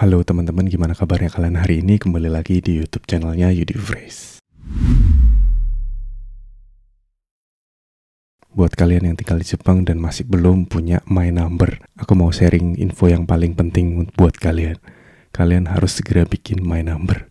Halo teman-teman, gimana kabarnya kalian hari ini? Kembali lagi di YouTube channelnya Yudi Fresh. Buat kalian yang tinggal di Jepang dan masih belum punya My Number, aku mau sharing info yang paling penting buat kalian. Kalian harus segera bikin My Number.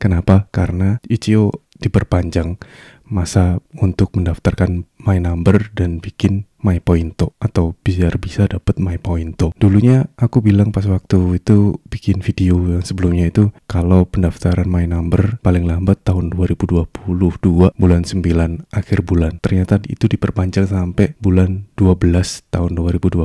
Kenapa? Karena Ichio diperpanjang masa untuk mendaftarkan My Number dan bikin my pointo atau biar bisa dapat my pointo. Dulunya aku bilang pas waktu itu bikin video yang sebelumnya itu kalau pendaftaran my number paling lambat tahun 2022 bulan 9 akhir bulan. Ternyata itu diperpanjang sampai bulan 12 tahun 2022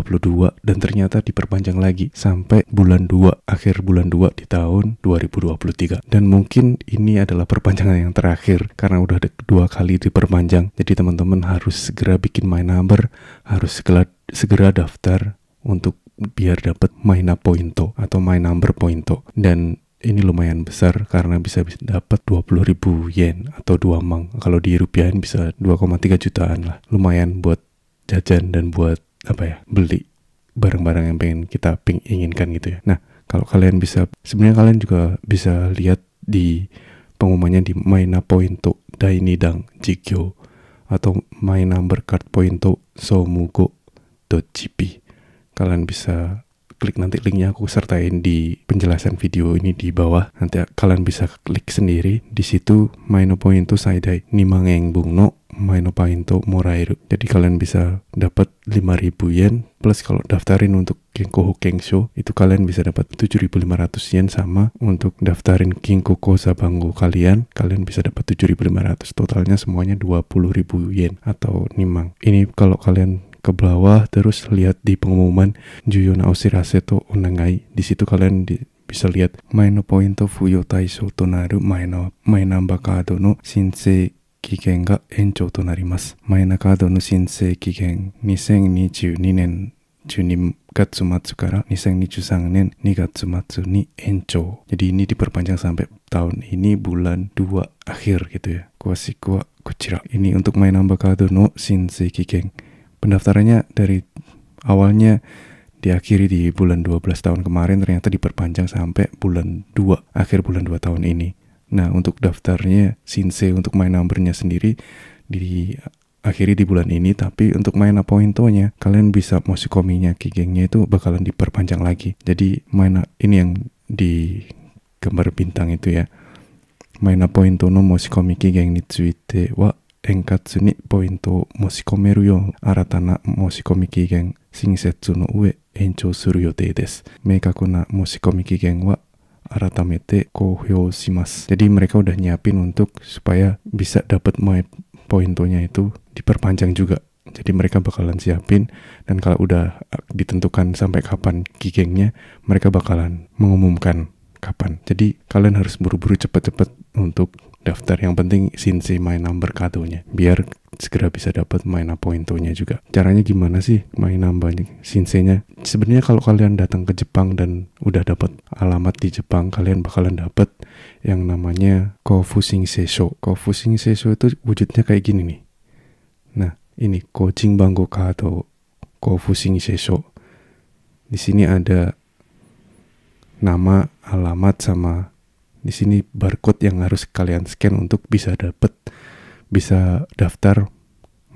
dan ternyata diperpanjang lagi sampai bulan 2 akhir bulan 2 di tahun 2023. Dan mungkin ini adalah perpanjangan yang terakhir karena udah dua kali diperpanjang. Jadi teman-teman harus segera bikin my number harus segera, segera daftar untuk biar dapat maina pointo atau my number pointo dan ini lumayan besar karena bisa dapat 20.000 yen atau 2 mang. Kalau di rupiahin bisa 2,3 jutaan lah. Lumayan buat jajan dan buat apa ya? beli barang-barang yang pengen kita ping inginkan gitu ya. Nah, kalau kalian bisa sebenarnya kalian juga bisa lihat di pengumumannya di Maina Pointo Dainidang Jikyo atau my number card pointo somugo.gp kalian bisa klik nanti linknya aku sertain di penjelasan video ini di bawah nanti kalian bisa klik sendiri di situ maino saya saidai nimangeng bungno Maino Painto Murairu. Jadi kalian bisa dapat 5000 yen plus kalau daftarin untuk King Kenkoho Kengsho itu kalian bisa dapat 7500 yen sama untuk daftarin King Koko Sabango kalian kalian bisa dapat 7500 totalnya semuanya 20000 yen atau nimang. Ini kalau kalian ke bawah terus lihat di pengumuman Juyona Oshirase to Onangai di situ kalian di, bisa lihat Maino Pointo Fuyo Taiso Tonaru Maino kado no Shinsei 期限が延長となりますマイナカードの申請期限2022年12月末から2023年2月末に延長 jadi ini diperpanjang sampai tahun ini bulan 2 akhir gitu ya. Kuasi kuwa kucira. Ini untuk main nambah kado no shinsei kikeng. Pendaftarannya dari awalnya diakhiri di bulan 12 tahun kemarin ternyata diperpanjang sampai bulan 2 akhir bulan 2 tahun ini. Nah, untuk daftarnya Sinse untuk main numbernya sendiri di akhiri di bulan ini tapi untuk main appointonya kalian bisa mosikominya kominya itu bakalan diperpanjang lagi jadi main ini yang di gambar bintang itu ya main appointo no moshikomi kigen ni tsuite wa enkatsu ni pointo mosikomeru yo aratana moshikomi kigen shinsetsu no ue encho suru yotei desu meikaku na moshikomi wa Aratamete Kohyo Shimas. Jadi mereka udah nyiapin untuk supaya bisa dapat my pointonya itu diperpanjang juga. Jadi mereka bakalan siapin dan kalau udah uh, ditentukan sampai kapan gigengnya, mereka bakalan mengumumkan kapan. Jadi kalian harus buru-buru cepet-cepet untuk daftar yang penting sinsi my number kartunya biar segera bisa dapat maina pointonya juga caranya gimana sih main nambahnya sinsenya sebenarnya kalau kalian datang ke Jepang dan udah dapat alamat di Jepang kalian bakalan dapat yang namanya kofusing sesho kofusing sesho itu wujudnya kayak gini nih nah ini coaching banggoka atau kofusing sesho di sini ada nama alamat sama di sini barcode yang harus kalian scan untuk bisa dapet bisa daftar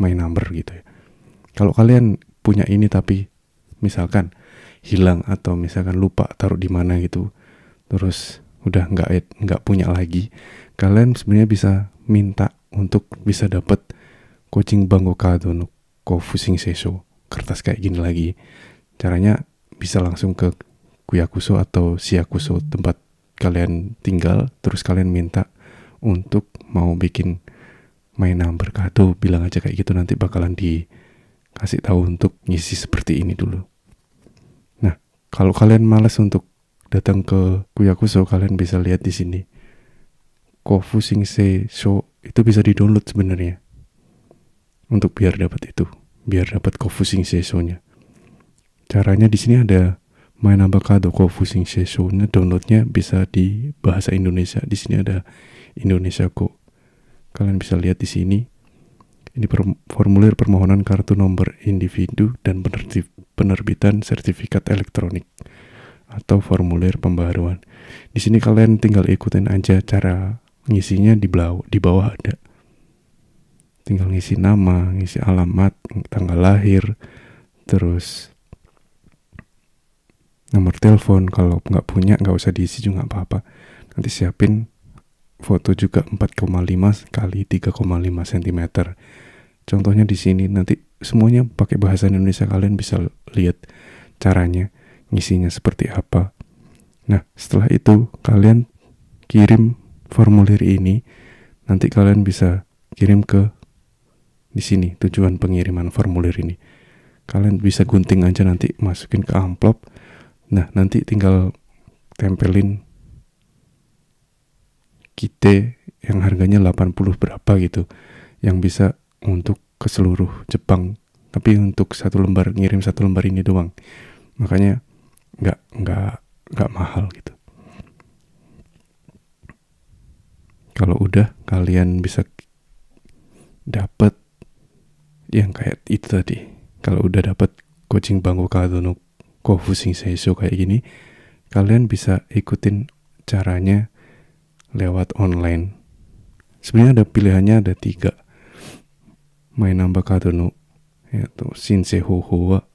my number gitu ya. Kalau kalian punya ini tapi misalkan hilang atau misalkan lupa taruh di mana gitu, terus udah nggak nggak punya lagi, kalian sebenarnya bisa minta untuk bisa dapat coaching banggoka atau kofusing seso kertas kayak gini lagi. Caranya bisa langsung ke Kuyakuso atau Siakuso tempat kalian tinggal terus kalian minta untuk mau bikin mainan berkado bilang aja kayak gitu nanti bakalan dikasih tahu untuk ngisi seperti ini dulu nah kalau kalian males untuk datang ke Kuyakuso kalian bisa lihat di sini Kofu Singse Show itu bisa di download sebenarnya untuk biar dapat itu biar dapat Kofu Singse Show nya caranya di sini ada main avocado Fusing Sesho downloadnya bisa di bahasa Indonesia di sini ada Indonesia kok kalian bisa lihat di sini ini formulir permohonan kartu nomor individu dan penerbitan sertifikat elektronik atau formulir pembaruan di sini kalian tinggal ikutin aja cara ngisinya di bawah di bawah ada tinggal ngisi nama ngisi alamat tanggal lahir terus nomor telepon kalau nggak punya nggak usah diisi juga nggak apa-apa nanti siapin foto juga 4,5 kali 3,5 cm contohnya di sini nanti semuanya pakai bahasa Indonesia kalian bisa lihat caranya ngisinya seperti apa nah setelah itu kalian kirim formulir ini nanti kalian bisa kirim ke di sini tujuan pengiriman formulir ini kalian bisa gunting aja nanti masukin ke amplop Nah, nanti tinggal tempelin kite yang harganya 80 berapa gitu yang bisa untuk ke seluruh Jepang tapi untuk satu lembar ngirim satu lembar ini doang makanya nggak nggak nggak mahal gitu kalau udah kalian bisa dapat yang kayak itu tadi kalau udah dapat coaching kado nuk Kofushi Seisho kayak gini, kalian bisa ikutin caranya lewat online. Sebenarnya ada pilihannya ada tiga. Main nambah kadono, yaitu Shinsehoho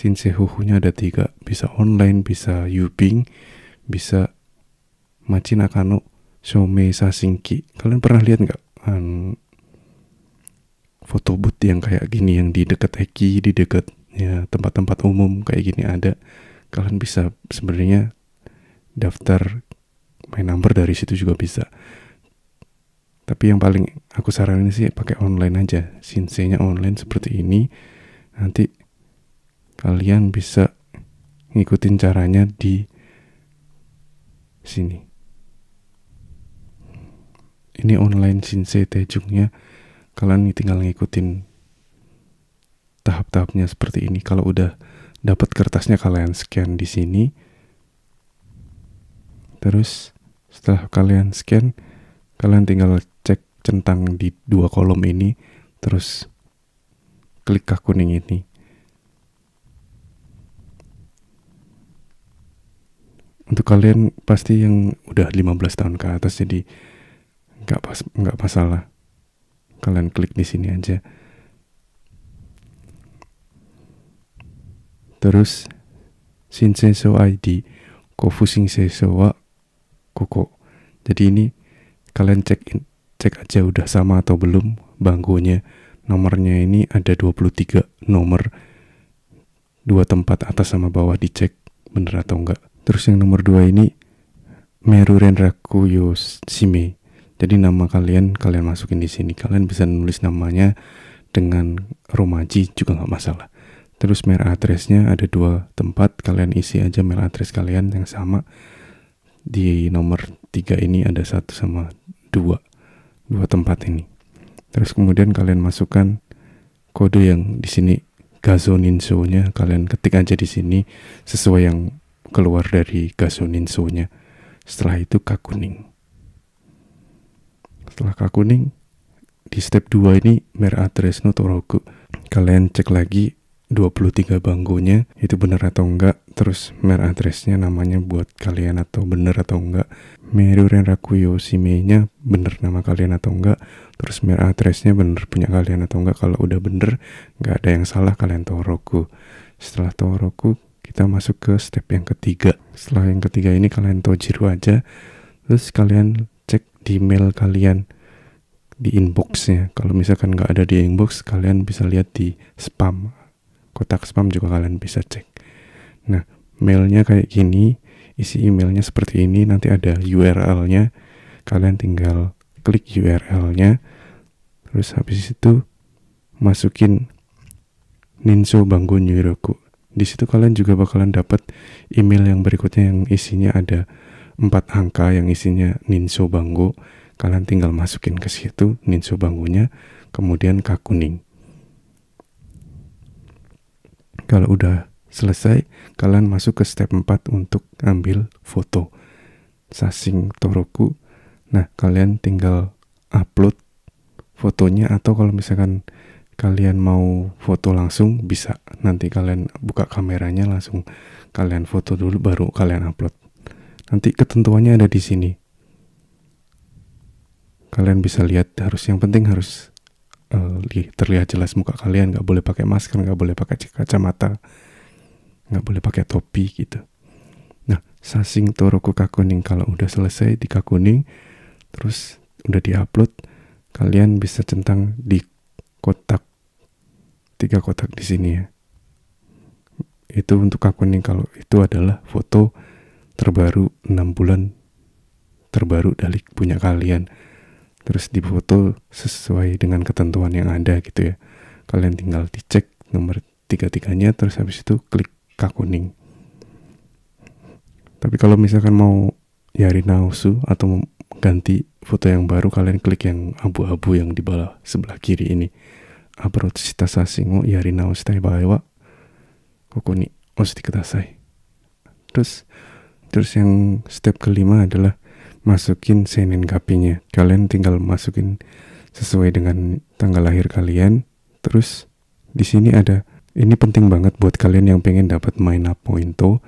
Sensei nya ada tiga, bisa online, bisa Yubing, bisa macin Akano, Shome Sasinki. Kalian pernah lihat nggak um, foto booth yang kayak gini yang di dekat Eki, di dekat ya tempat-tempat umum kayak gini ada kalian bisa sebenarnya daftar main number dari situ juga bisa tapi yang paling aku saranin sih pakai online aja sinsenya online seperti ini nanti kalian bisa ngikutin caranya di sini ini online sinse tejungnya kalian tinggal ngikutin tahap-tahapnya seperti ini. Kalau udah dapat kertasnya kalian scan di sini. Terus setelah kalian scan, kalian tinggal cek centang di dua kolom ini terus klik kah kuning ini. Untuk kalian pasti yang udah 15 tahun ke atas jadi nggak pas nggak masalah. Kalian klik di sini aja. Terus sinseso ID Kofusing wa Koko. Jadi ini kalian cek in, cek aja udah sama atau belum bangkonya. Nomornya ini ada 23 nomor dua tempat atas sama bawah dicek bener atau enggak. Terus yang nomor dua ini Meru Renraku Yoshime. Jadi nama kalian kalian masukin di sini. Kalian bisa nulis namanya dengan romaji juga nggak masalah terus mail addressnya ada dua tempat kalian isi aja mail address kalian yang sama di nomor tiga ini ada satu sama dua dua tempat ini terus kemudian kalian masukkan kode yang di sini gazoninso-nya kalian ketik aja di sini sesuai yang keluar dari gazoninso-nya setelah itu kakuning setelah kakuning di step dua ini mer address notoroku kalian cek lagi 23 bangkunya itu bener atau enggak terus mer addressnya namanya buat kalian atau bener atau enggak Meruren Rakuyo Shimei-nya bener nama kalian atau enggak terus mer addressnya bener punya kalian atau enggak kalau udah bener nggak ada yang salah kalian Toroku setelah Toroku kita masuk ke step yang ketiga setelah yang ketiga ini kalian Tojiru aja terus kalian cek di mail kalian di inboxnya kalau misalkan nggak ada di inbox kalian bisa lihat di spam kotak spam juga kalian bisa cek. Nah, mailnya kayak gini, isi emailnya seperti ini, nanti ada URL-nya. Kalian tinggal klik URL-nya, terus habis itu masukin Ninso Banggo Nyuroku. Di situ kalian juga bakalan dapat email yang berikutnya yang isinya ada empat angka yang isinya Ninso Banggo. Kalian tinggal masukin ke situ Ninso Banggonya, kemudian kakuning. Kalau udah selesai, kalian masuk ke step 4 untuk ambil foto sasing toroku. Nah, kalian tinggal upload fotonya atau kalau misalkan kalian mau foto langsung bisa. Nanti kalian buka kameranya langsung kalian foto dulu baru kalian upload. Nanti ketentuannya ada di sini. Kalian bisa lihat harus yang penting harus Eh, terlihat jelas muka kalian nggak boleh pakai masker nggak boleh pakai kacamata nggak boleh pakai topi gitu nah sasing toroku kakuning kalau udah selesai di kakuning terus udah diupload kalian bisa centang di kotak tiga kotak di sini ya itu untuk kakuning kalau itu adalah foto terbaru enam bulan terbaru dari punya kalian terus difoto sesuai dengan ketentuan yang ada gitu ya kalian tinggal dicek nomor tiga-tiganya terus habis itu klik kakuning. tapi kalau misalkan mau nyari nausu atau ganti foto yang baru kalian klik yang abu-abu yang di bawah sebelah kiri ini upload sita sasingo yari nausu tai wa koko ni oshite terus terus yang step kelima adalah masukin senin kapinya Kalian tinggal masukin sesuai dengan tanggal lahir kalian. Terus di sini ada ini penting banget buat kalian yang pengen dapat main up pointo.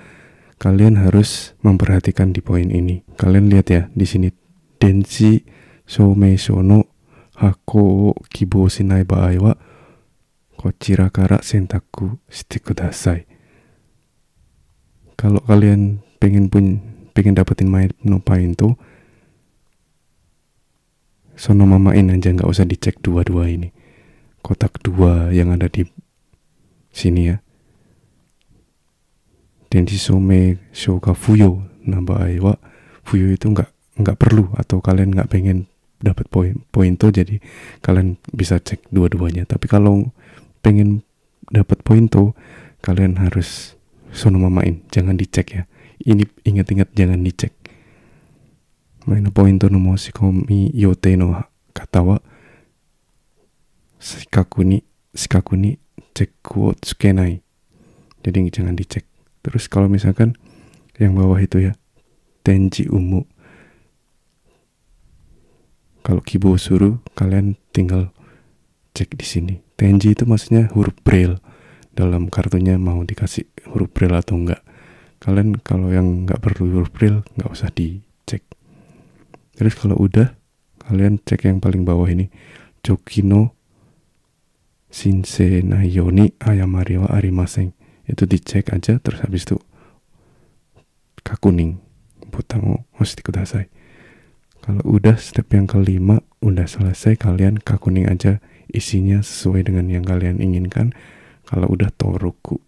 Kalian harus memperhatikan di poin ini. Kalian lihat ya di sini densi somei sono hako kibo sinai baai wa kochira kara sentaku stikudasai. dasai. Kalau kalian pengen punya pengen dapetin my no pain tuh sono mamain aja nggak usah dicek dua-dua ini kotak dua yang ada di sini ya dan di Sume Shoga Fuyo nambah Aiwa Fuyo itu nggak nggak perlu atau kalian nggak pengen dapat poin poin tuh jadi kalian bisa cek dua-duanya tapi kalau pengen dapat poin tuh kalian harus sono mamain jangan dicek ya ini ingat-ingat jangan dicek main pointo no moshikomi yote no kata wa sikaku ni sikaku ni cek wo tsukenai jadi jangan dicek terus kalau misalkan yang bawah itu ya tenji umu kalau kibo suruh kalian tinggal cek di sini tenji itu maksudnya huruf braille dalam kartunya mau dikasih huruf braille atau enggak kalian kalau yang nggak perlu April nggak usah dicek terus kalau udah kalian cek yang paling bawah ini Jokino Nayoni Ayamariwa Arimaseng itu dicek aja terus habis itu kakuning butang mesti kudasai kalau udah step yang kelima udah selesai kalian kakuning aja isinya sesuai dengan yang kalian inginkan kalau udah toruku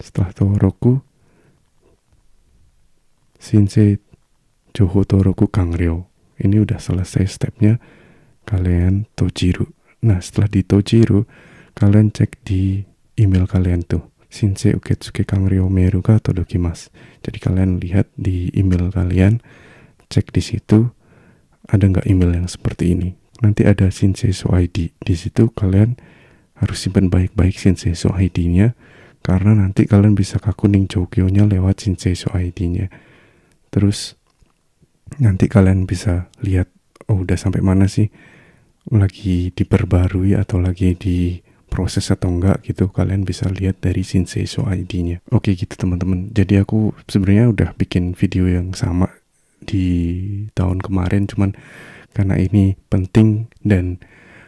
setelah roku Shinsei Joho roku Kangryo. Ini udah selesai stepnya. Kalian Tojiru. Nah, setelah di Tojiru, kalian cek di email kalian tuh. Shinsei Uketsuke Kangryo Meruka atau Dokimas. Jadi kalian lihat di email kalian, cek di situ ada nggak email yang seperti ini. Nanti ada so ID. Di situ kalian harus simpan baik-baik so ID-nya karena nanti kalian bisa ke Jokyo nya lewat Shinseisho ID-nya. Terus nanti kalian bisa lihat oh udah sampai mana sih lagi diperbarui atau lagi diproses atau enggak gitu kalian bisa lihat dari Shinseisho ID-nya. Oke gitu teman-teman. Jadi aku sebenarnya udah bikin video yang sama di tahun kemarin cuman karena ini penting dan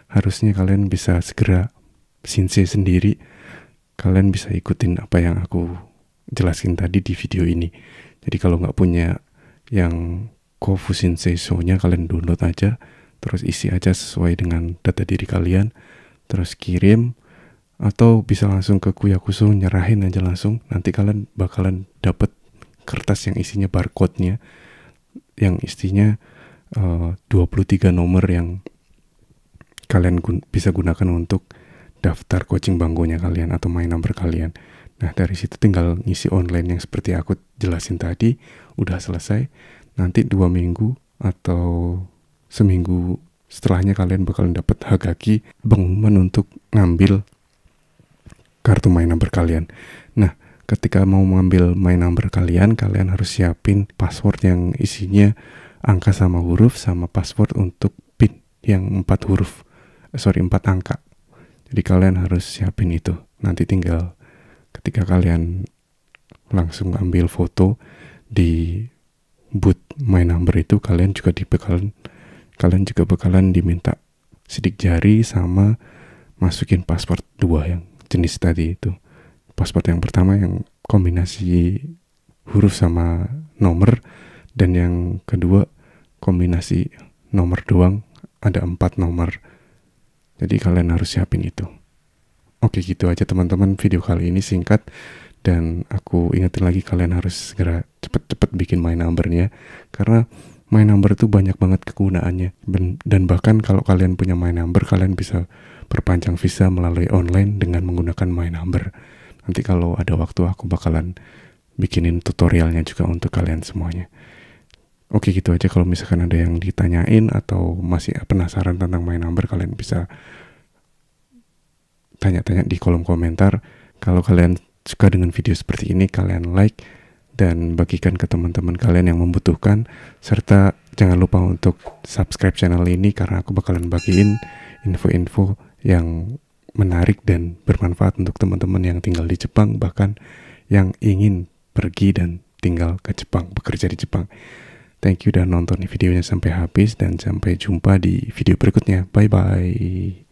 harusnya kalian bisa segera Shinsei sendiri kalian bisa ikutin apa yang aku jelasin tadi di video ini. Jadi kalau nggak punya yang kofusin Shinsei nya kalian download aja, terus isi aja sesuai dengan data diri kalian, terus kirim, atau bisa langsung ke Kuyakusu, nyerahin aja langsung, nanti kalian bakalan dapet kertas yang isinya barcode-nya, yang isinya eh, uh, 23 nomor yang kalian gun bisa gunakan untuk daftar coaching banggonya kalian atau main number kalian. Nah, dari situ tinggal ngisi online yang seperti aku jelasin tadi, udah selesai. Nanti dua minggu atau seminggu setelahnya kalian bakalan dapat hagaki pengumuman untuk ngambil kartu main number kalian. Nah, ketika mau mengambil main number kalian, kalian harus siapin password yang isinya angka sama huruf sama password untuk pin yang empat huruf. Eh, sorry, empat angka. Jadi kalian harus siapin itu. Nanti tinggal ketika kalian langsung ambil foto di boot my number itu kalian juga dibekalan kalian juga bekalan diminta sidik jari sama masukin paspor dua yang jenis tadi itu. Paspor yang pertama yang kombinasi huruf sama nomor dan yang kedua kombinasi nomor doang ada empat nomor jadi kalian harus siapin itu. Oke gitu aja teman-teman video kali ini singkat dan aku ingetin lagi kalian harus segera cepet-cepet bikin my numbernya karena my number itu banyak banget kegunaannya dan bahkan kalau kalian punya my number kalian bisa perpanjang visa melalui online dengan menggunakan my number. Nanti kalau ada waktu aku bakalan bikinin tutorialnya juga untuk kalian semuanya. Oke gitu aja kalau misalkan ada yang ditanyain atau masih penasaran tentang main number kalian bisa tanya-tanya di kolom komentar. Kalau kalian suka dengan video seperti ini kalian like dan bagikan ke teman-teman kalian yang membutuhkan serta jangan lupa untuk subscribe channel ini karena aku bakalan bagiin info-info yang menarik dan bermanfaat untuk teman-teman yang tinggal di Jepang bahkan yang ingin pergi dan tinggal ke Jepang, bekerja di Jepang. Thank you udah nonton videonya sampai habis dan sampai jumpa di video berikutnya. Bye bye.